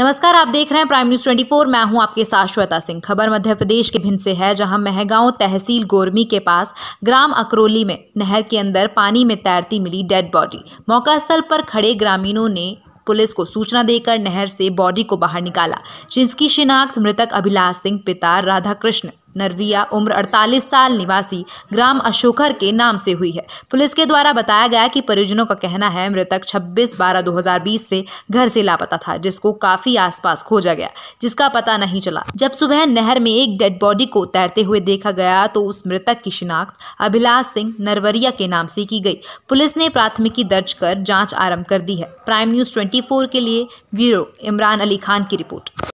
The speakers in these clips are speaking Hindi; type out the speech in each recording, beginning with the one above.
नमस्कार आप देख रहे हैं प्राइम न्यूज 24 मैं हूं आपके साथ श्वेता सिंह खबर मध्य प्रदेश के भिंड से है जहां महगांव तहसील गोरमी के पास ग्राम अकरोली में नहर के अंदर पानी में तैरती मिली डेड बॉडी मौका स्थल पर खड़े ग्रामीणों ने पुलिस को सूचना देकर नहर से बॉडी को बाहर निकाला जिसकी शिनाख्त मृतक अभिलाष सिंह पिता राधा कृष्ण नरविया उम्र 48 साल निवासी ग्राम अशोकर के नाम से हुई है पुलिस के द्वारा बताया गया कि परिजनों का कहना है मृतक 26 बारह 2020 से घर से लापता था जिसको काफी आसपास खोजा गया जिसका पता नहीं चला जब सुबह नहर में एक डेड बॉडी को तैरते हुए देखा गया तो उस मृतक की शिनाख्त अभिलाष सिंह नरवरिया के नाम से की गई पुलिस ने प्राथमिकी दर्ज कर जाँच आरम्भ कर दी है प्राइम न्यूज ट्वेंटी के लिए ब्यूरो इमरान अली खान की रिपोर्ट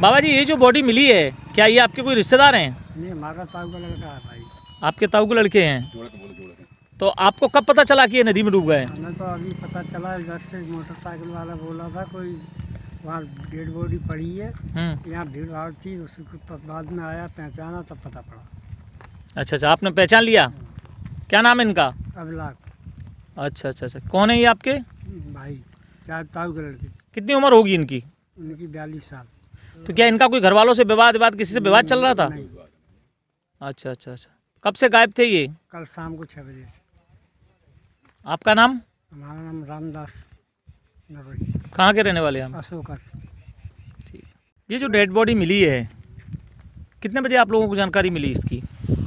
बाबा जी ये जो बॉडी मिली है क्या ये आपके कोई रिश्तेदार हैं नहीं हमारा ताऊ का लड़का है भाई आपके ताऊ के लड़के हैं तो, तो।, तो आपको कब पता चला कि ये नदी में डूब गए तो अभी पता चला इधर से मोटरसाइकिल वाला बोला था कोई वहाँ डेड बॉडी पड़ी है हम्म। यहाँ भीड़ भाड़ थी उसको बाद में आया पहचाना तब पता पड़ा अच्छा अच्छा आपने पहचान लिया क्या नाम है इनका अभिलाख अच्छा अच्छा अच्छा कौन है ये आपके भाई चार ताऊ के लड़के कितनी उम्र होगी इनकी उनकी बयालीस साल तो क्या इनका कोई घर वालों से विवाद विवाद किसी से विवाद चल रहा था अच्छा अच्छा अच्छा कब से गायब थे ये कल शाम को छः बजे से आपका नाम हमारा नाम रामदास कहाँ के रहने वाले हैं अशोकर ठीक ये जो डेड बॉडी मिली है कितने बजे आप लोगों को जानकारी मिली इसकी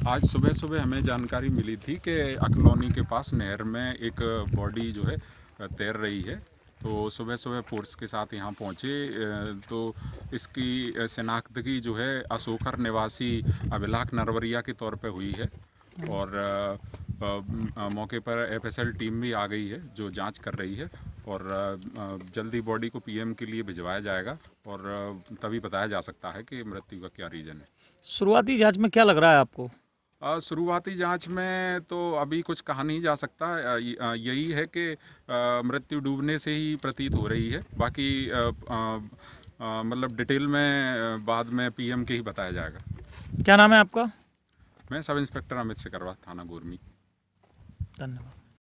आज सुबह सुबह हमें जानकारी मिली थी कि अकलोनी के पास नहर में एक बॉडी जो है तैर रही है तो सुबह सुबह फोर्स के साथ यहाँ पहुँचे तो इसकी शनाख्तगी जो है अशोकर निवासी अभिलाख नरवरिया के तौर पर हुई है और आ, आ, मौके पर एफएसएल टीम भी आ गई है जो जांच कर रही है और आ, जल्दी बॉडी को पीएम के लिए भिजवाया जाएगा और तभी बताया जा सकता है कि मृत्यु का क्या रीज़न है शुरुआती जांच में क्या लग रहा है आपको शुरुआती जांच में तो अभी कुछ कहा नहीं जा सकता यही है कि मृत्यु डूबने से ही प्रतीत हो रही है बाकी मतलब डिटेल में बाद में पीएम के ही बताया जाएगा क्या नाम है आपका मैं सब इंस्पेक्टर अमित से करवा थाना गोरमी धन्यवाद